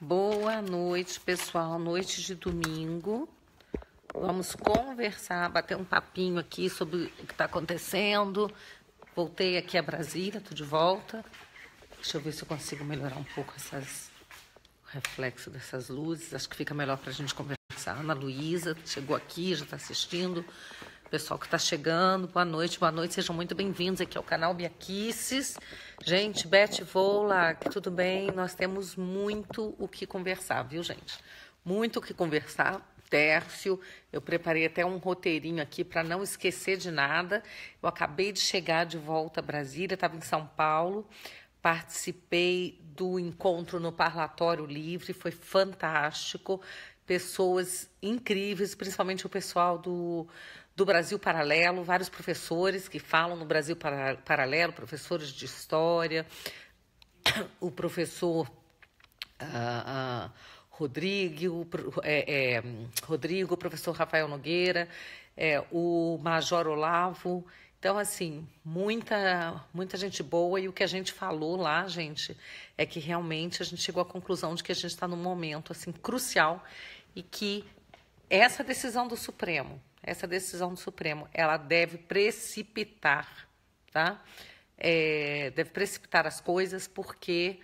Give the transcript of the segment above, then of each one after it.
Boa noite, pessoal. Noite de domingo. Vamos conversar, bater um papinho aqui sobre o que está acontecendo. Voltei aqui a Brasília, estou de volta. Deixa eu ver se eu consigo melhorar um pouco essas, o reflexo dessas luzes. Acho que fica melhor para a gente conversar. Ana Luísa chegou aqui, já está assistindo. Pessoal que está chegando, boa noite, boa noite. Sejam muito bem-vindos aqui ao canal Biaquices. Gente, Beth Volak, tudo bem? Nós temos muito o que conversar, viu, gente? Muito o que conversar. Tércio, eu preparei até um roteirinho aqui para não esquecer de nada. Eu acabei de chegar de volta a Brasília, estava em São Paulo, participei do encontro no Parlatório Livre, foi fantástico. Pessoas incríveis, principalmente o pessoal do, do Brasil Paralelo, vários professores que falam no Brasil Paralelo, professores de história, o professor uh, uh, Rodrigo, é, é, Rodrigo, o professor Rafael Nogueira, é, o Major Olavo. Então, assim, muita, muita gente boa e o que a gente falou lá, gente, é que realmente a gente chegou à conclusão de que a gente está num momento assim crucial e que essa decisão do Supremo essa decisão do Supremo. Ela deve precipitar, tá? É, deve precipitar as coisas, porque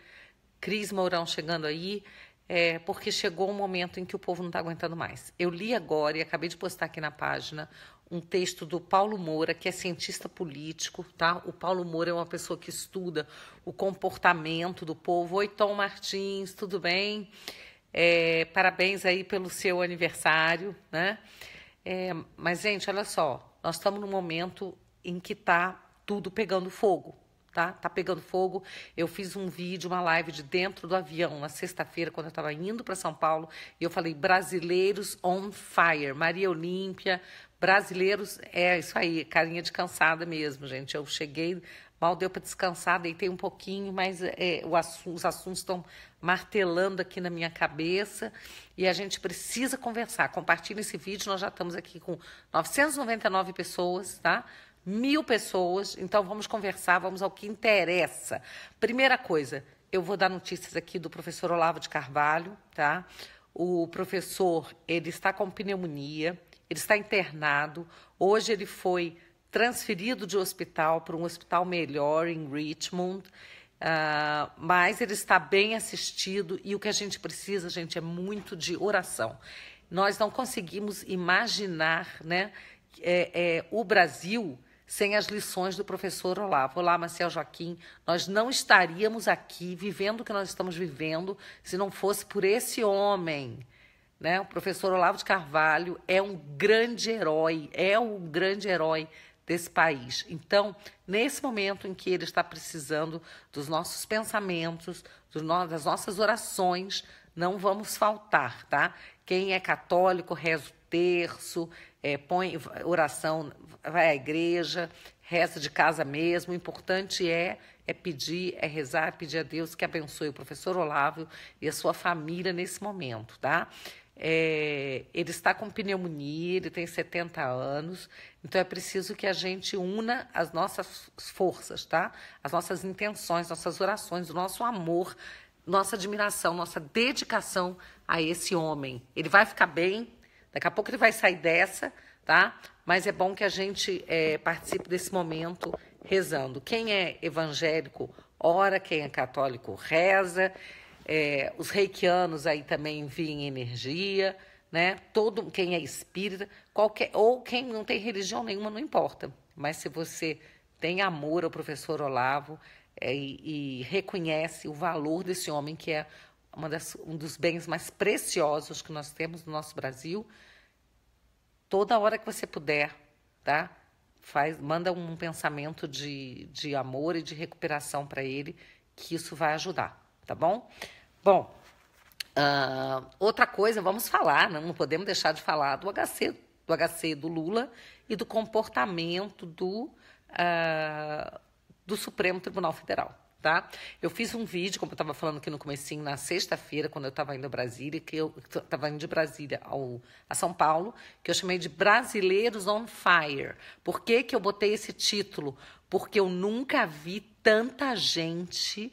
Cris Mourão chegando aí, é, porque chegou um momento em que o povo não está aguentando mais. Eu li agora e acabei de postar aqui na página um texto do Paulo Moura, que é cientista político, tá? O Paulo Moura é uma pessoa que estuda o comportamento do povo. Oi, Tom Martins, tudo bem? É, parabéns aí pelo seu aniversário, né? É, mas, gente, olha só, nós estamos num momento em que tá tudo pegando fogo, tá? Tá pegando fogo. Eu fiz um vídeo, uma live de dentro do avião na sexta-feira, quando eu estava indo para São Paulo, e eu falei brasileiros on fire, Maria Olímpia, brasileiros, é isso aí, carinha de cansada mesmo, gente. Eu cheguei Mal deu para descansar, deitei um pouquinho, mas é, os assuntos estão martelando aqui na minha cabeça e a gente precisa conversar. Compartilhe esse vídeo, nós já estamos aqui com 999 pessoas, tá? Mil pessoas, então vamos conversar, vamos ao que interessa. Primeira coisa, eu vou dar notícias aqui do professor Olavo de Carvalho, tá? O professor, ele está com pneumonia, ele está internado. Hoje ele foi transferido de hospital para um hospital melhor em Richmond. Uh, mas ele está bem assistido e o que a gente precisa, gente, é muito de oração. Nós não conseguimos imaginar né, é, é, o Brasil sem as lições do professor Olavo. Olá, Marcel Joaquim. Nós não estaríamos aqui vivendo o que nós estamos vivendo se não fosse por esse homem. Né? O professor Olavo de Carvalho é um grande herói, é um grande herói desse país. Então, nesse momento em que ele está precisando dos nossos pensamentos, das nossas orações, não vamos faltar, tá? Quem é católico, reza o terço, é, põe oração, vai à igreja, reza de casa mesmo. O importante é é pedir, é rezar, pedir a Deus que abençoe o professor Olávio e a sua família nesse momento, tá? É, ele está com pneumonia, ele tem 70 anos, então é preciso que a gente una as nossas forças, tá? As nossas intenções, nossas orações, o nosso amor, nossa admiração, nossa dedicação a esse homem. Ele vai ficar bem, daqui a pouco ele vai sair dessa, tá? Mas é bom que a gente é, participe desse momento rezando. Quem é evangélico, ora, quem é católico, reza. É, os reikianos aí também enviam energia, né? Todo quem é espírita, qualquer ou quem não tem religião nenhuma, não importa. Mas se você tem amor ao professor Olavo é, e, e, reconhece o valor desse homem que é das, um dos bens mais preciosos que nós temos no nosso Brasil, toda hora que você puder, tá? Faz, manda um pensamento de, de amor e de recuperação para ele, que isso vai ajudar tá bom? Bom, uh, outra coisa, vamos falar, né? não podemos deixar de falar do HC, do HC do Lula e do comportamento do, uh, do Supremo Tribunal Federal. Tá? Eu fiz um vídeo, como eu estava falando aqui no comecinho, na sexta-feira, quando eu estava indo a Brasília, que eu estava indo de Brasília ao, a São Paulo, que eu chamei de Brasileiros on Fire. Por que, que eu botei esse título? Porque eu nunca vi tanta gente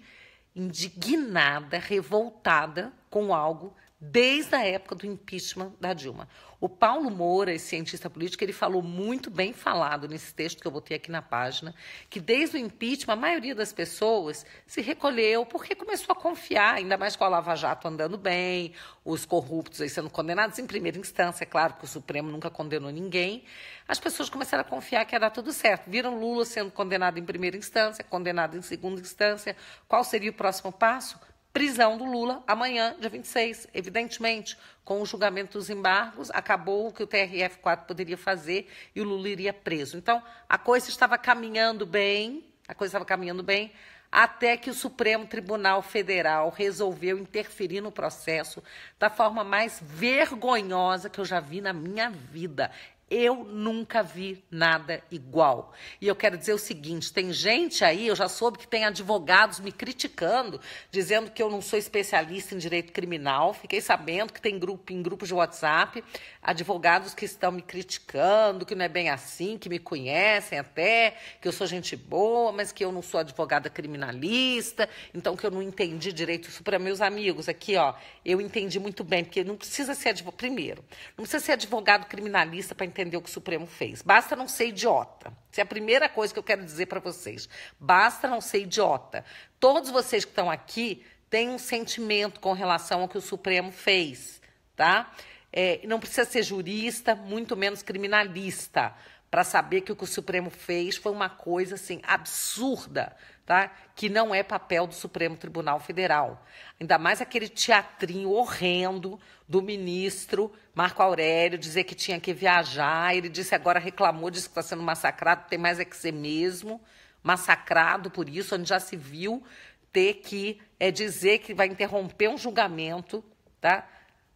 indignada, revoltada com algo desde a época do impeachment da Dilma. O Paulo Moura, esse cientista político, ele falou muito bem falado nesse texto que eu botei aqui na página, que desde o impeachment a maioria das pessoas se recolheu porque começou a confiar, ainda mais com a Lava Jato andando bem, os corruptos aí sendo condenados em primeira instância, é claro que o Supremo nunca condenou ninguém. As pessoas começaram a confiar que ia dar tudo certo. Viram Lula sendo condenado em primeira instância, condenado em segunda instância. Qual seria o próximo passo? prisão do Lula amanhã, dia 26. Evidentemente, com o julgamento dos embargos, acabou o que o TRF4 poderia fazer e o Lula iria preso. Então, a coisa estava caminhando bem, a coisa estava caminhando bem, até que o Supremo Tribunal Federal resolveu interferir no processo da forma mais vergonhosa que eu já vi na minha vida. Eu nunca vi nada igual. E eu quero dizer o seguinte: tem gente aí, eu já soube que tem advogados me criticando, dizendo que eu não sou especialista em direito criminal. Fiquei sabendo que tem grupo em grupos de WhatsApp, advogados que estão me criticando, que não é bem assim, que me conhecem até, que eu sou gente boa, mas que eu não sou advogada criminalista, então que eu não entendi direito isso para meus amigos aqui, ó. Eu entendi muito bem, porque não precisa ser advogado primeiro, não precisa ser advogado criminalista para entender entender o que o Supremo fez. Basta não ser idiota. Essa é a primeira coisa que eu quero dizer para vocês. Basta não ser idiota. Todos vocês que estão aqui têm um sentimento com relação ao que o Supremo fez, tá? É, não precisa ser jurista, muito menos criminalista, para saber que o que o Supremo fez foi uma coisa assim absurda, tá? que não é papel do Supremo Tribunal Federal. Ainda mais aquele teatrinho horrendo do ministro Marco Aurélio dizer que tinha que viajar. Ele disse agora, reclamou, disse que está sendo massacrado, tem mais é que ser mesmo. Massacrado por isso, onde já se viu ter que é, dizer que vai interromper um julgamento tá?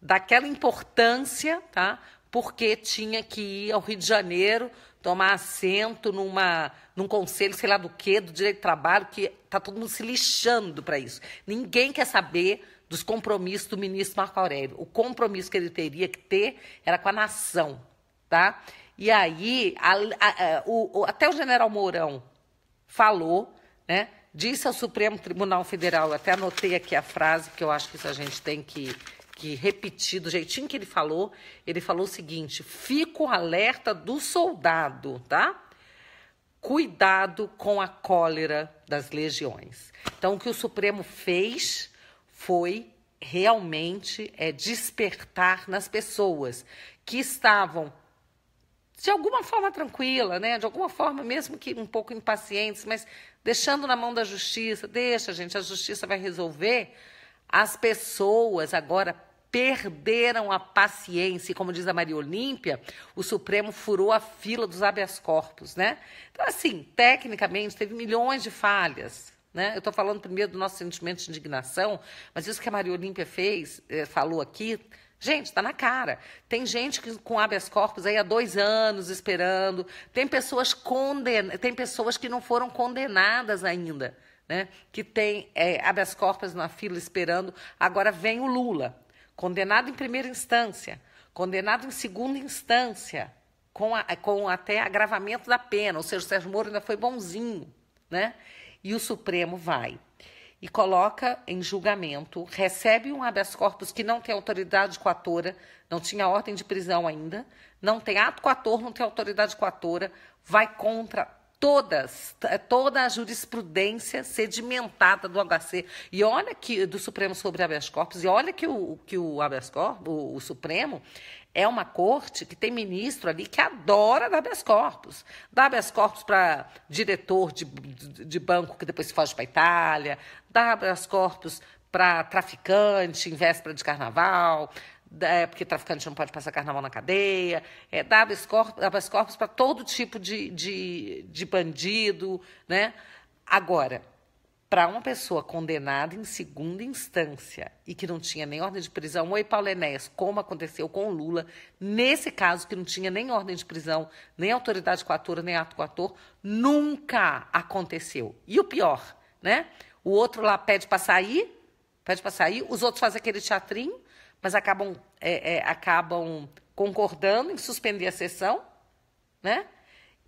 daquela importância, tá? porque tinha que ir ao Rio de Janeiro tomar assento numa, num conselho, sei lá do quê, do direito de trabalho, que está todo mundo se lixando para isso. Ninguém quer saber dos compromissos do ministro Marco Aurélio. O compromisso que ele teria que ter era com a nação, tá? E aí, a, a, a, o, o, até o general Mourão falou, né? Disse ao Supremo Tribunal Federal, eu até anotei aqui a frase, que eu acho que isso a gente tem que que repetir do jeitinho que ele falou, ele falou o seguinte: fico alerta do soldado, tá? Cuidado com a cólera das legiões. Então, o que o Supremo fez foi realmente é despertar nas pessoas que estavam de alguma forma tranquila, né? De alguma forma, mesmo que um pouco impacientes, mas deixando na mão da justiça, deixa, gente, a justiça vai resolver. As pessoas agora perderam a paciência. E como diz a Maria Olímpia, o Supremo furou a fila dos habeas corpus, né? Então, assim, tecnicamente, teve milhões de falhas. Né? Eu estou falando primeiro do nosso sentimento de indignação, mas isso que a Maria Olímpia fez, eh, falou aqui, Gente, está na cara. Tem gente que, com habeas corpus aí há dois anos esperando. Tem pessoas conden... tem pessoas que não foram condenadas ainda, né? Que tem é, habeas corpus na fila esperando. Agora vem o Lula condenado em primeira instância, condenado em segunda instância, com, a, com até agravamento da pena, ou seja, o Sérgio Moro ainda foi bonzinho, né? E o Supremo vai e coloca em julgamento, recebe um habeas corpus que não tem autoridade coatora, não tinha ordem de prisão ainda, não tem ato coator, não tem autoridade coatora, vai contra todas, toda a jurisprudência sedimentada do HC e olha que do Supremo sobre habeas corpus e olha que o que o habeas corpus, o, o Supremo é uma corte que tem ministro ali que adora dar habeas corpus. Dá habeas corpus para diretor de, de, de, banco que depois se foge para a Itália, dá habeas corpus para traficante em véspera de carnaval, é, porque traficante não pode passar carnaval na cadeia, é, dá habeas corpus, para todo tipo de, de, de bandido. Né? Agora, para uma pessoa condenada em segunda instância e que não tinha nem ordem de prisão, oi Paulo Enéas, como aconteceu com o Lula, nesse caso que não tinha nem ordem de prisão, nem autoridade coatora, nem ato coator, nunca aconteceu. E o pior, né? O outro lá pede para sair, pede para sair, os outros fazem aquele teatrinho, mas acabam, é, é, acabam concordando em suspender a sessão, né?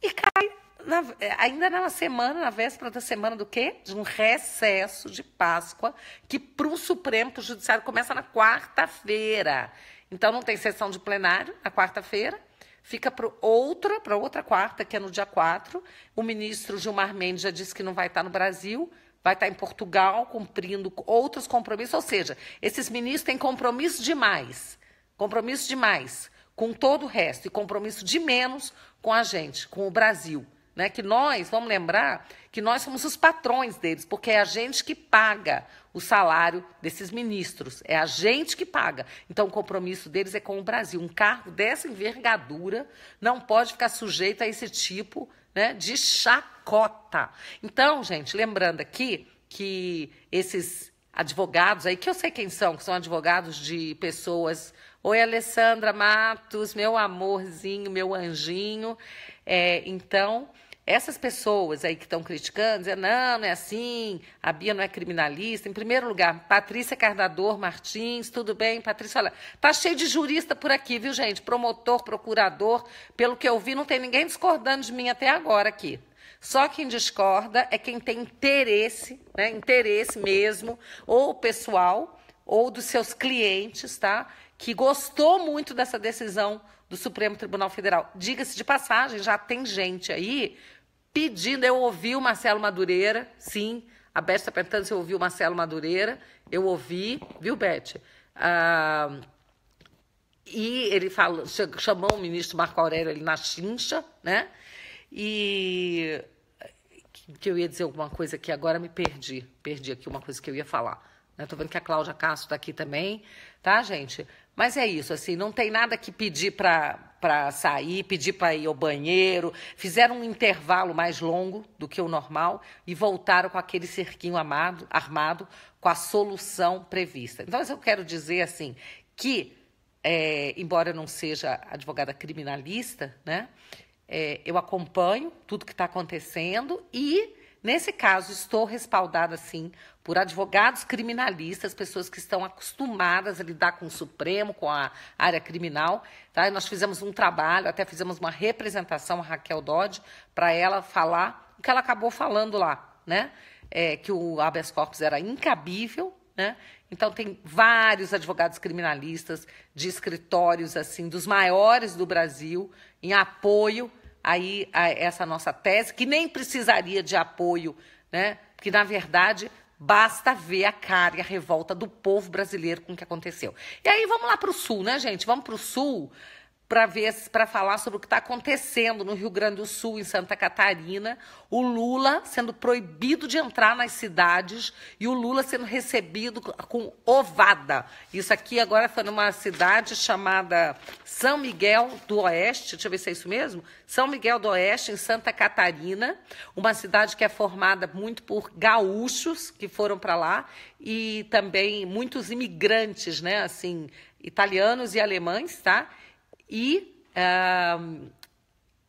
E cai na, é, ainda na semana, na véspera da semana do quê? De um recesso de Páscoa, que para o Supremo, para o Judiciário, começa na quarta-feira. Então não tem sessão de plenário na quarta-feira, fica para outra, para outra quarta, que é no dia 4. O ministro Gilmar Mendes já disse que não vai estar no Brasil vai estar em Portugal cumprindo outros compromissos. Ou seja, esses ministros têm compromisso demais. Compromisso demais com todo o resto e compromisso de menos com a gente, com o Brasil. Né? Que nós, vamos lembrar, que nós somos os patrões deles, porque é a gente que paga o salário desses ministros, é a gente que paga. Então, o compromisso deles é com o Brasil. Um cargo dessa envergadura não pode ficar sujeito a esse tipo né, de chacota. Então, gente, lembrando aqui que esses advogados aí, que eu sei quem são, que são advogados de pessoas. Oi, Alessandra Matos, meu amorzinho, meu anjinho. É, então, essas pessoas aí que estão criticando, dizendo, não, não é assim, a Bia não é criminalista. Em primeiro lugar, Patrícia Cardador Martins, tudo bem? Patrícia, olha, tá cheio de jurista por aqui, viu, gente? Promotor, procurador, pelo que eu vi, não tem ninguém discordando de mim até agora aqui. Só quem discorda é quem tem interesse, né, interesse mesmo, ou pessoal, ou dos seus clientes, tá? Que gostou muito dessa decisão do Supremo Tribunal Federal. Diga-se de passagem, já tem gente aí pedindo, eu ouvi o Marcelo Madureira, sim, a Beth está perguntando se eu ouvi o Marcelo Madureira, eu ouvi, viu, Beth? Ah, e ele falou, chamou o ministro Marco Aurélio ali na chincha, né? E que eu ia dizer alguma coisa que agora me perdi, perdi aqui uma coisa que eu ia falar. Estou né? vendo que a Cláudia Castro está aqui também, tá, gente? Mas é isso, assim, não tem nada que pedir para para sair, pedir para ir ao banheiro, fizeram um intervalo mais longo do que o normal e voltaram com aquele cerquinho amado, armado com a solução prevista. Então, eu quero dizer assim que, é, embora eu não seja advogada criminalista, né, é, eu acompanho tudo que está acontecendo e Nesse caso, estou respaldada, sim, por advogados criminalistas, pessoas que estão acostumadas a lidar com o Supremo, com a área criminal. Tá? nós fizemos um trabalho, até fizemos uma representação a Raquel Dodge, para ela falar o que ela acabou falando lá, né? É, que o habeas corpus era incabível, né? Então tem vários advogados criminalistas de escritórios assim dos maiores do Brasil em apoio aí a, essa nossa tese, que nem precisaria de apoio, né? Porque, na verdade, basta ver a cara e a revolta do povo brasileiro com o que aconteceu. E aí vamos lá para o sul, né, gente? Vamos para o sul para ver para falar sobre o que está acontecendo no Rio Grande do Sul, em Santa Catarina, o Lula sendo proibido de entrar nas cidades e o Lula sendo recebido com ovada. Isso aqui agora foi numa cidade chamada São Miguel do Oeste, deixa eu ver se é isso mesmo, São Miguel do Oeste, em Santa Catarina, uma cidade que é formada muito por gaúchos que foram para lá e também muitos imigrantes, né, assim, italianos e alemães, tá? E, uh,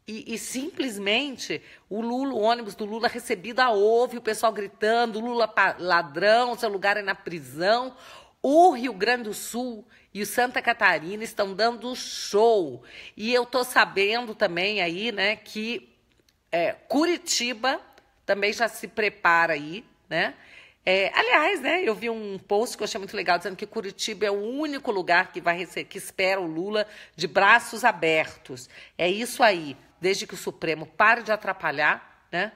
e, e, simplesmente o Lula, o ônibus do Lula recebido a ovo, o pessoal gritando, Lula ladrão, seu lugar é na prisão. O Rio Grande do Sul e o Santa Catarina estão dando show. E eu estou sabendo também aí, né, que é, Curitiba também já se prepara aí, né? É, aliás, né, eu vi um post que eu achei muito legal dizendo que Curitiba é o único lugar que, vai que espera o Lula de braços abertos. É isso aí. Desde que o Supremo pare de atrapalhar, né,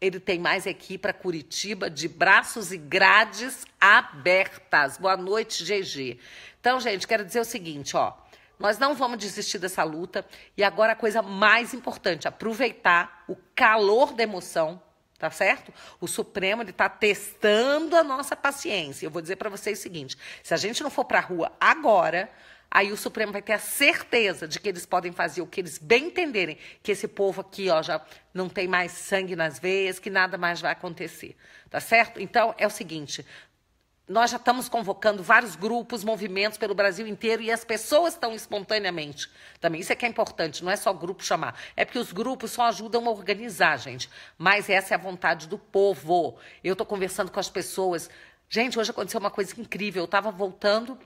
ele tem mais aqui para Curitiba de braços e grades abertas. Boa noite, GG. Então, gente, quero dizer o seguinte, ó. Nós não vamos desistir dessa luta e agora a coisa mais importante, aproveitar o calor da emoção tá certo? O Supremo ele está testando a nossa paciência. Eu vou dizer para vocês o seguinte: se a gente não for para a rua agora, aí o Supremo vai ter a certeza de que eles podem fazer o que eles bem entenderem, que esse povo aqui, ó, já não tem mais sangue nas veias, que nada mais vai acontecer, tá certo? Então é o seguinte: nós já estamos convocando vários grupos, movimentos pelo Brasil inteiro e as pessoas estão espontaneamente também. Isso é que é importante, não é só grupo chamar. É porque os grupos só ajudam a organizar, gente. Mas essa é a vontade do povo. Eu estou conversando com as pessoas. Gente, hoje aconteceu uma coisa incrível. Eu estava voltando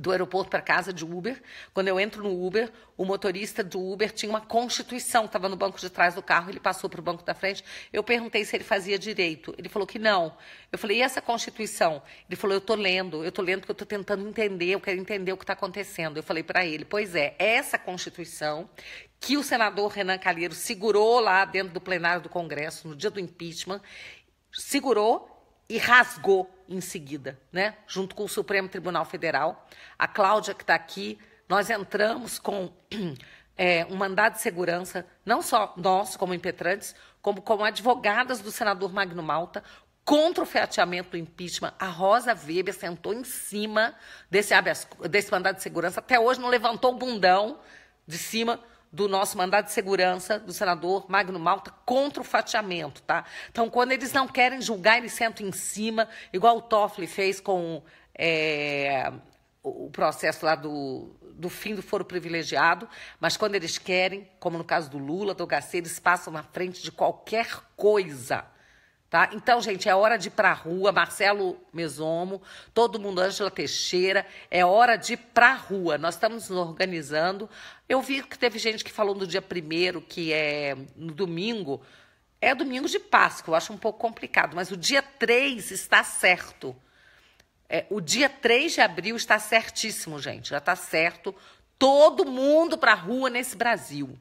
do aeroporto para casa de Uber. Quando eu entro no Uber, o motorista do Uber tinha uma constituição, estava no banco de trás do carro, ele passou para o banco da frente. Eu perguntei se ele fazia direito. Ele falou que não. Eu falei, e essa constituição? Ele falou, eu estou lendo, eu estou lendo porque eu estou tentando entender, eu quero entender o que está acontecendo. Eu falei para ele, pois é, essa constituição que o senador Renan Calheiro segurou lá dentro do plenário do Congresso, no dia do impeachment, segurou e rasgou em seguida, né? Junto com o Supremo Tribunal Federal. A Cláudia, que está aqui, nós entramos com é, um mandado de segurança, não só nós, como impetrantes, como, como advogadas do senador Magno Malta, contra o fatiamento do impeachment. A Rosa Weber sentou em cima desse, habeas, desse mandado de segurança. Até hoje não levantou o bundão de cima do nosso mandato de segurança do senador Magno Malta contra o fatiamento, tá? Então, quando eles não querem julgar, eles sentam em cima, igual o Toffoli fez com é, o processo lá do, do fim do foro privilegiado, mas quando eles querem, como no caso do Lula, do HC, eles passam na frente de qualquer coisa. Tá? Então, gente, é hora de ir pra rua. Marcelo Mesomo, todo mundo, Ângela Teixeira, é hora de ir pra rua. Nós estamos nos organizando. Eu vi que teve gente que falou no dia primeiro, que é no domingo. É domingo de Páscoa, eu acho um pouco complicado, mas o dia 3 está certo. É, o dia 3 de abril está certíssimo, gente. Já está certo. Todo mundo pra rua nesse Brasil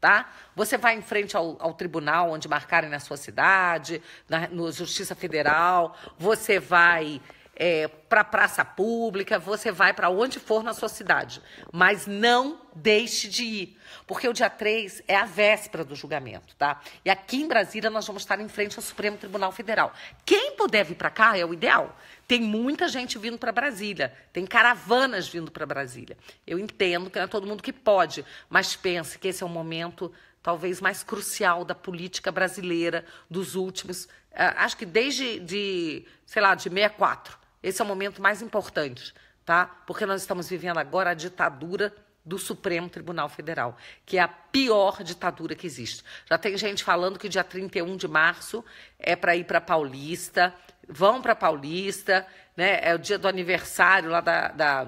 tá? Você vai em frente ao, ao tribunal onde marcarem na sua cidade, na no Justiça Federal, você vai é, para praça pública, você vai para onde for na sua cidade. Mas não deixe de ir, porque o dia 3 é a véspera do julgamento, tá? E aqui em Brasília nós vamos estar em frente ao Supremo Tribunal Federal. Quem puder vir para cá é o ideal tem muita gente vindo para Brasília, tem caravanas vindo para Brasília. Eu entendo que não é todo mundo que pode, mas pense que esse é o momento talvez mais crucial da política brasileira dos últimos, eh, acho que desde de, sei lá, de 64. Esse é o momento mais importante, tá? Porque nós estamos vivendo agora a ditadura do Supremo Tribunal Federal, que é a pior ditadura que existe. Já tem gente falando que dia 31 de março é para ir para Paulista, vão para Paulista, né? É o dia do aniversário lá da, da,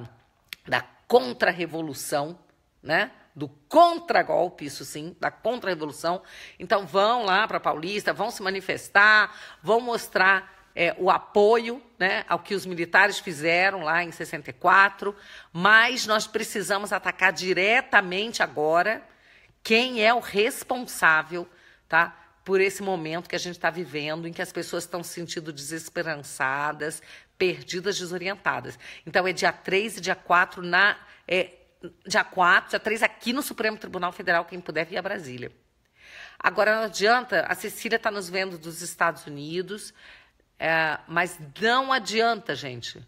da contra-revolução, né? do contragolpe, isso sim, da contra-revolução. Então vão lá para Paulista, vão se manifestar, vão mostrar é, o apoio né, ao que os militares fizeram lá em 64, mas nós precisamos atacar diretamente agora quem é o responsável tá, por esse momento que a gente está vivendo, em que as pessoas estão se sentindo desesperançadas, perdidas, desorientadas. Então, é dia 3 e dia 4 na. É, dia 4, dia 3 aqui no Supremo Tribunal Federal, quem puder vir a Brasília. Agora, não adianta, a Cecília está nos vendo dos Estados Unidos, é, mas não adianta, gente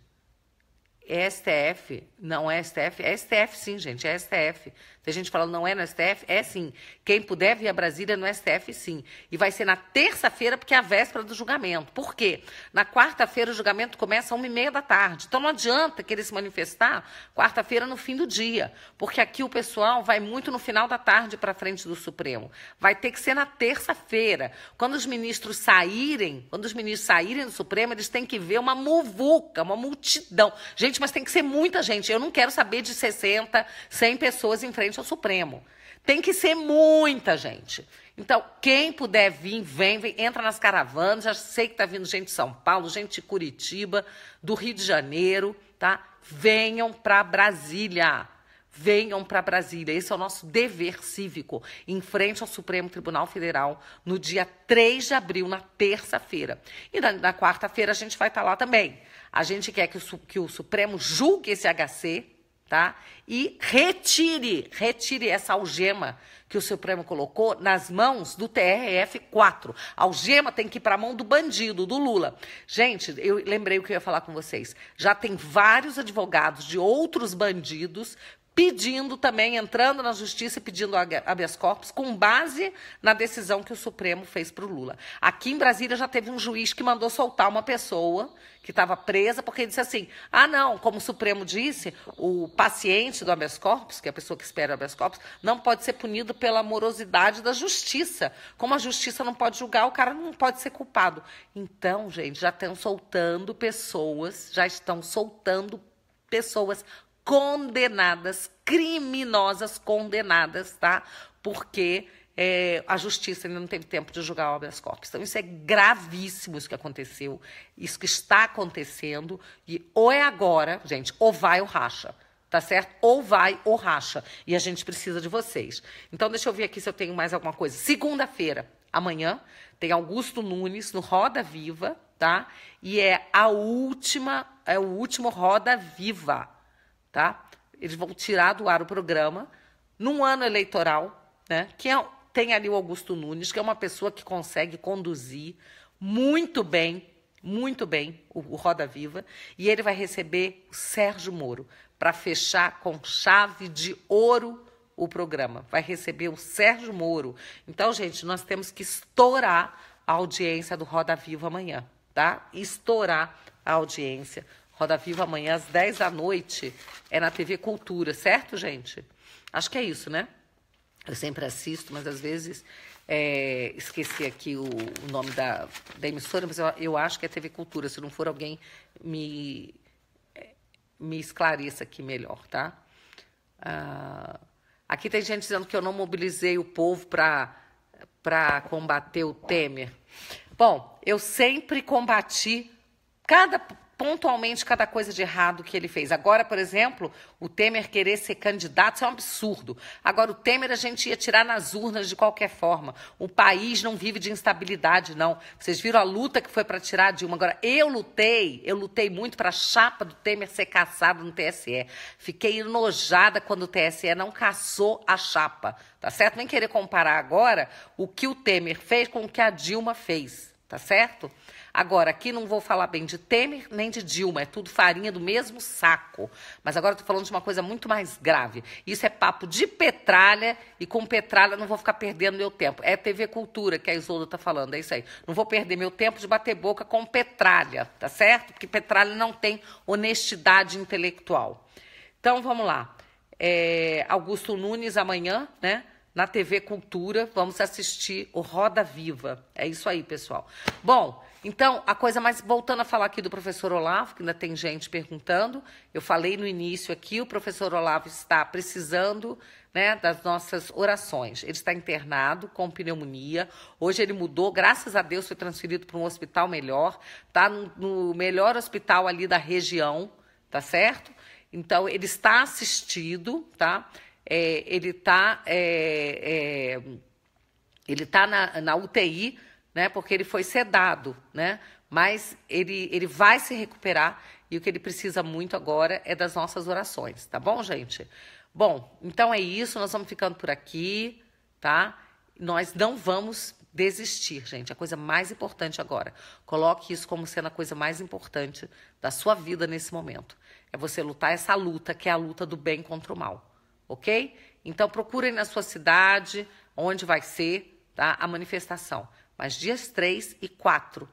é STF, não é STF, é STF sim, gente, é STF. Tem gente falando não é no STF, é sim. Quem puder vir a Brasília é no STF, sim. E vai ser na terça-feira, porque é a véspera do julgamento. Por quê? Na quarta-feira o julgamento começa às uma e meia da tarde. Então não adianta querer se manifestar quarta-feira no fim do dia, porque aqui o pessoal vai muito no final da tarde para frente do Supremo. Vai ter que ser na terça-feira. Quando os ministros saírem, quando os ministros saírem do Supremo, eles têm que ver uma muvuca, uma multidão. Gente, Gente, mas tem que ser muita gente. Eu não quero saber de 60, 100 pessoas em frente ao Supremo. Tem que ser muita gente. Então, quem puder vir, vem, vem, entra nas caravanas. Já sei que está vindo gente de São Paulo, gente de Curitiba, do Rio de Janeiro, tá? Venham para Brasília venham para Brasília. Esse é o nosso dever cívico em frente ao Supremo Tribunal Federal no dia 3 de abril, na terça-feira. E na, na quarta-feira a gente vai estar tá lá também. A gente quer que o, que o Supremo julgue esse HC, tá? E retire, retire essa algema que o Supremo colocou nas mãos do TRF4. A algema tem que ir para a mão do bandido, do Lula. Gente, eu lembrei o que eu ia falar com vocês. Já tem vários advogados de outros bandidos pedindo também, entrando na justiça e pedindo habeas corpus, com base na decisão que o Supremo fez para o Lula. Aqui em Brasília já teve um juiz que mandou soltar uma pessoa que estava presa, porque disse assim: ah, não, como o Supremo disse, o paciente do habeas corpus, que é a pessoa que espera o habeas corpus, não pode ser punido pela morosidade da justiça. Como a justiça não pode julgar, o cara não pode ser culpado. Então, gente, já estão soltando pessoas, já estão soltando pessoas condenadas, criminosas condenadas, tá? Porque é, a justiça ainda não teve tempo de julgar o habeas corpus. Então, isso é gravíssimo, isso que aconteceu, isso que está acontecendo. E ou é agora, gente, ou vai ou racha, tá certo? Ou vai ou racha. E a gente precisa de vocês. Então, deixa eu ver aqui se eu tenho mais alguma coisa. Segunda-feira, amanhã, tem Augusto Nunes no Roda Viva, tá? E é a última, é o último Roda Viva tá? Eles vão tirar do ar o programa num ano eleitoral, né? Que é, tem ali o Augusto Nunes, que é uma pessoa que consegue conduzir muito bem, muito bem o, o Roda Viva, e ele vai receber o Sérgio Moro para fechar com chave de ouro o programa. Vai receber o Sérgio Moro. Então, gente, nós temos que estourar a audiência do Roda Viva amanhã, tá? Estourar a audiência Roda Viva amanhã às 10 da noite é na TV Cultura, certo, gente? Acho que é isso, né? Eu sempre assisto, mas às vezes é, esqueci aqui o, o nome da, da, emissora, mas eu, eu, acho que é TV Cultura. Se não for alguém, me, é, me esclareça aqui melhor, tá? Ah, aqui tem gente dizendo que eu não mobilizei o povo para combater o Temer. Bom, eu sempre combati cada pontualmente cada coisa de errado que ele fez. Agora, por exemplo, o Temer querer ser candidato é um absurdo. Agora, o Temer a gente ia tirar nas urnas de qualquer forma. O país não vive de instabilidade, não. Vocês viram a luta que foi para tirar a Dilma. Agora, eu lutei, eu lutei muito para a chapa do Temer ser caçada no TSE. Fiquei enojada quando o TSE não caçou a chapa. Tá certo? Nem querer comparar agora o que o Temer fez com o que a Dilma fez. Tá certo? Agora, aqui não vou falar bem de Temer nem de Dilma, é tudo farinha do mesmo saco. Mas agora estou falando de uma coisa muito mais grave. Isso é papo de petralha e com petralha não vou ficar perdendo meu tempo. É TV Cultura que a Isolda está falando, é isso aí. Não vou perder meu tempo de bater boca com petralha, tá certo? Porque petralha não tem honestidade intelectual. Então, vamos lá. É, Augusto Nunes amanhã, né? Na TV Cultura, vamos assistir o Roda Viva. É isso aí, pessoal. Bom, então, a coisa mais. Voltando a falar aqui do professor Olavo, que ainda tem gente perguntando, eu falei no início aqui, o professor Olavo está precisando né, das nossas orações. Ele está internado com pneumonia. Hoje ele mudou, graças a Deus, foi transferido para um hospital melhor. Está no, no melhor hospital ali da região, tá certo? Então, ele está assistido, tá? É, ele está. É, é, ele está na, na UTI né? Porque ele foi sedado, né? Mas ele, ele vai se recuperar e o que ele precisa muito agora é das nossas orações, tá bom, gente? Bom, então é isso, nós vamos ficando por aqui, tá? Nós não vamos desistir, gente. A coisa mais importante agora. Coloque isso como sendo a coisa mais importante da sua vida nesse momento. É você lutar essa luta, que é a luta do bem contra o mal, ok? Então procurem na sua cidade onde vai ser tá, a manifestação. Mas dias 3 e 4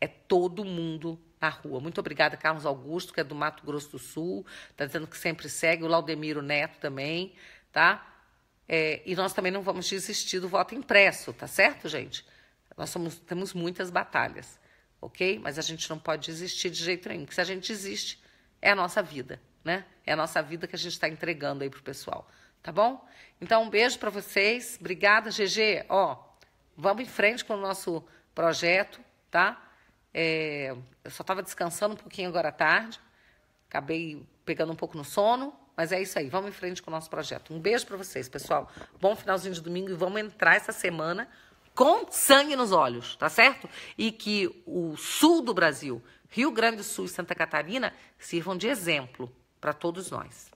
é todo mundo na rua. Muito obrigada, Carlos Augusto, que é do Mato Grosso do Sul, está dizendo que sempre segue, o Laudemiro Neto também, tá? É, e nós também não vamos desistir do voto impresso, tá certo, gente? Nós somos, temos muitas batalhas, ok? Mas a gente não pode desistir de jeito nenhum, porque se a gente desiste, é a nossa vida, né? É a nossa vida que a gente está entregando aí pro pessoal, tá bom? Então, um beijo para vocês, obrigada, GG, ó, Vamos em frente com o nosso projeto, tá? É, eu só estava descansando um pouquinho agora à tarde. Acabei pegando um pouco no sono, mas é isso aí. Vamos em frente com o nosso projeto. Um beijo para vocês, pessoal. Bom finalzinho de domingo e vamos entrar essa semana com sangue nos olhos, tá certo? E que o sul do Brasil, Rio Grande do Sul e Santa Catarina, sirvam de exemplo para todos nós.